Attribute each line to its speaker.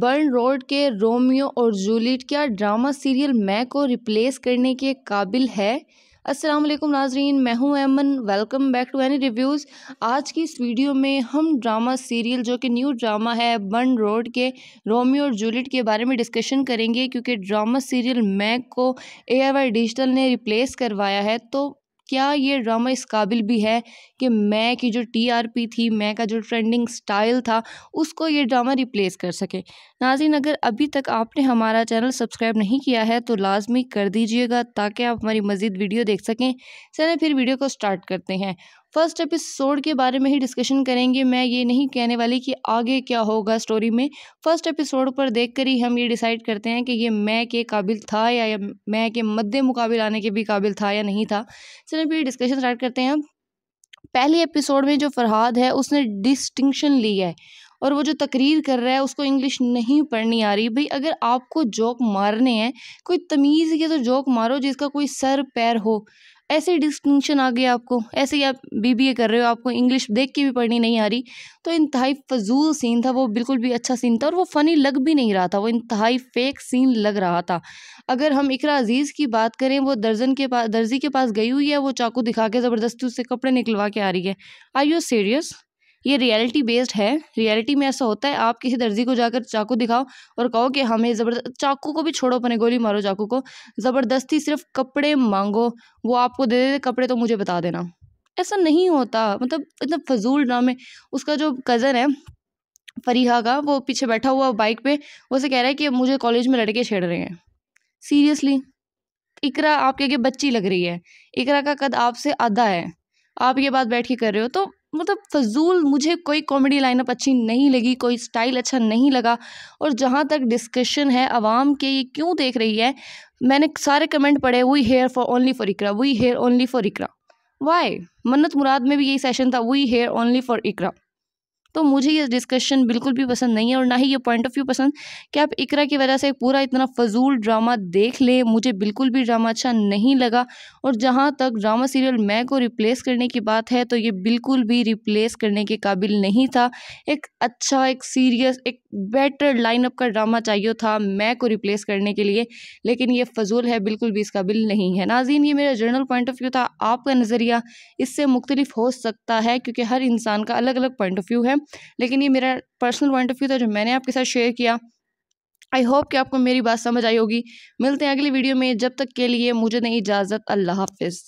Speaker 1: burn Road के Romeo और Juliet क्या ड्रामा सीरियल मैं को रिप्लेस करने के काबिल है अस्सलाम वालेकुम नाजरीन मैं हूं Aiman welcome back to any reviews आज की इस वीडियो में हम ड्रामा सीरियल जो कि न्यू ड्रामा है बर्न रोड के रोमियो और जूलियट के बारे में डिस्कशन करेंगे क्योंकि ड्रामा सीरियल मैक को ए डिजिटल ने रिप्लेस करवाया है तो क्या ये ड्रामा इस काबिल भी है कि मैं की जो पी थी मैं का जो ट्रेंडिंग स्टाइल था उसको ये ड्रामा रिप्लेस कर सके नाजिन अगर अभी तक आपने हमारा चैनल सब्सक्राइब नहीं किया है तो लाजमी कर दीजिएगा ताकि आप हमारी मज़ीद वीडियो देख सकें चलें फिर वीडियो को स्टार्ट करते हैं फर्स्ट एपिसोड के बारे में ही डिस्कशन करेंगे मैं ये नहीं कहने वाली कि आगे क्या होगा स्टोरी में फर्स्ट एपिसोड पर देख कर ही हम ये डिसाइड करते हैं कि ये मैं के काबिल था या मैं के मद्दे मुकाबिल आने के भी काबिल था या नहीं था चलिए फिर डिस्कशन स्टार्ट करते हैं पहले एपिसोड में जो फरहाद है उसने डिस्टिंक्शन ली है और वो जो तकरीर कर रहा है उसको इंग्लिश नहीं पढ़नी आ रही भाई अगर आपको जोक मारने हैं कोई तमीज़ के तो जोक मारो जिसका कोई सर पैर हो ऐसे डिस्टिंक्शन आ गया आपको ऐसे ही आप बीबीए कर रहे हो आपको इंग्लिश देख के भी पढ़नी नहीं आ रही तो इंतहाई फजूल सीन था वो बिल्कुल भी अच्छा सीन था और वो फ़नी लग भी नहीं रहा था वो इंतहाई फेक सीन लग रहा था अगर हम इकरा अजीज़ की बात करें वो दर्जन के पास दर्जी के पास गई हुई है वो चाकू दिखा के ज़बरदस्ती उससे कपड़े निकलवा के आ रही है आर यू सीरियस ये रियलिटी बेस्ड है रियलिटी में ऐसा होता है आप किसी दर्जी को जाकर चाकू दिखाओ और कहो कि हमें ज़बरदस्त चाकू को भी छोड़ो अपने गोली मारो चाकू को ज़बरदस्ती सिर्फ कपड़े मांगो वो आपको दे देते कपड़े तो मुझे बता देना ऐसा नहीं होता मतलब इतना फजूल ड्रामे उसका जो कज़न है फरीहा का वो पीछे बैठा हुआ बाइक पे उसे कह रहा है कि मुझे कॉलेज में लड़के छेड़ रहे हैं सीरियसली इकरा आपके आगे बच्ची लग रही है इकरा का कद आपसे आधा है आप ये बात बैठ के कर रहे हो तो मतलब फजूल मुझे कोई कॉमेडी लाइनअप अच्छी नहीं लगी कोई स्टाइल अच्छा नहीं लगा और जहाँ तक डिस्कशन है आवाम के ये क्यों देख रही है मैंने सारे कमेंट पढ़े we here for only for Iqra we here only for Iqra वाई मन्नत मुराद में भी यही सेशन था we here only for Iqra तो मुझे ये डिस्कशन बिल्कुल भी पसंद नहीं है और ना ही ये पॉइंट ऑफ व्यू पसंद कि आप इकरा की वजह से पूरा इतना फजूल ड्रामा देख ले मुझे बिल्कुल भी ड्रामा अच्छा नहीं लगा और जहाँ तक ड्रामा सीरियल मैं को रिप्लेस करने की बात है तो ये बिल्कुल भी रिप्लेस करने के काबिल नहीं था एक अच्छा एक सीरियस एक बेटर लाइनअप का ड्रामा चाहिए था मैं को रिप्लेस करने के लिए लेकिन ये फजूल है बिल्कुल भी इस काबिल नहीं है नाजीन ये मेरा जर्नल पॉइंट ऑफ व्यू था आपका नज़रिया इससे मुख्तलिफ हो सकता है क्योंकि हर इंसान का अलग अलग पॉइंट ऑफ व्यू है लेकिन ये मेरा पर्सनल पॉइंट ऑफ व्यू था जो मैंने आपके साथ शेयर किया आई होप कि आपको मेरी बात समझ आई होगी मिलते हैं अगली वीडियो में जब तक के लिए मुझे नहीं इजाज़त अल्लाह हाफिज़